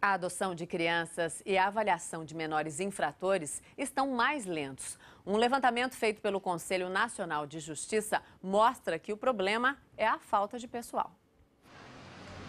A adoção de crianças e a avaliação de menores infratores estão mais lentos. Um levantamento feito pelo Conselho Nacional de Justiça mostra que o problema é a falta de pessoal.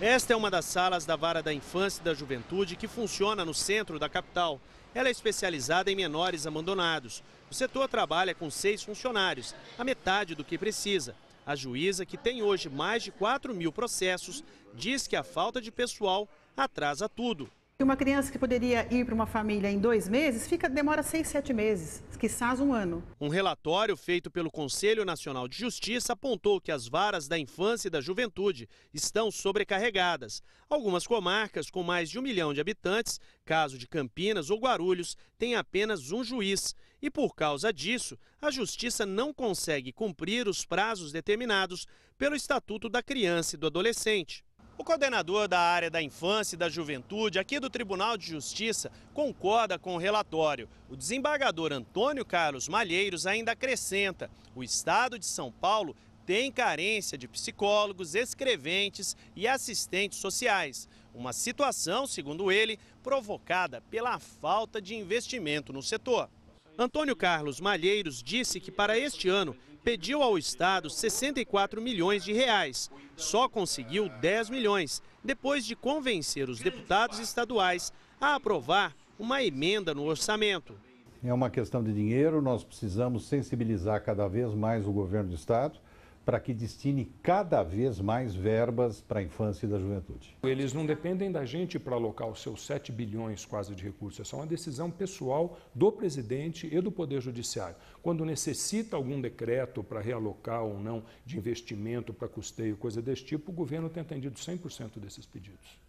Esta é uma das salas da Vara da Infância e da Juventude que funciona no centro da capital. Ela é especializada em menores abandonados. O setor trabalha com seis funcionários, a metade do que precisa. A juíza, que tem hoje mais de 4 mil processos, diz que a falta de pessoal atrasa tudo. Uma criança que poderia ir para uma família em dois meses fica demora seis, sete meses, quizás um ano. Um relatório feito pelo Conselho Nacional de Justiça apontou que as varas da infância e da juventude estão sobrecarregadas. Algumas comarcas com mais de um milhão de habitantes, caso de Campinas ou Guarulhos, têm apenas um juiz. E por causa disso, a Justiça não consegue cumprir os prazos determinados pelo Estatuto da Criança e do Adolescente. O coordenador da área da infância e da juventude aqui do Tribunal de Justiça concorda com o relatório. O desembargador Antônio Carlos Malheiros ainda acrescenta: o estado de São Paulo tem carência de psicólogos, escreventes e assistentes sociais. Uma situação, segundo ele, provocada pela falta de investimento no setor. Antônio Carlos Malheiros disse que para este ano pediu ao Estado 64 milhões de reais, só conseguiu 10 milhões, depois de convencer os deputados estaduais a aprovar uma emenda no orçamento. É uma questão de dinheiro, nós precisamos sensibilizar cada vez mais o governo do Estado para que destine cada vez mais verbas para a infância e da juventude. Eles não dependem da gente para alocar os seus 7 bilhões quase de recursos, é só uma decisão pessoal do presidente e do Poder Judiciário. Quando necessita algum decreto para realocar ou não de investimento para custeio, coisa desse tipo, o governo tem atendido 100% desses pedidos.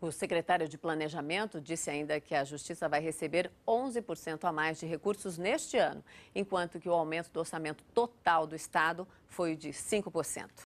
O secretário de Planejamento disse ainda que a Justiça vai receber 11% a mais de recursos neste ano, enquanto que o aumento do orçamento total do Estado foi de 5%.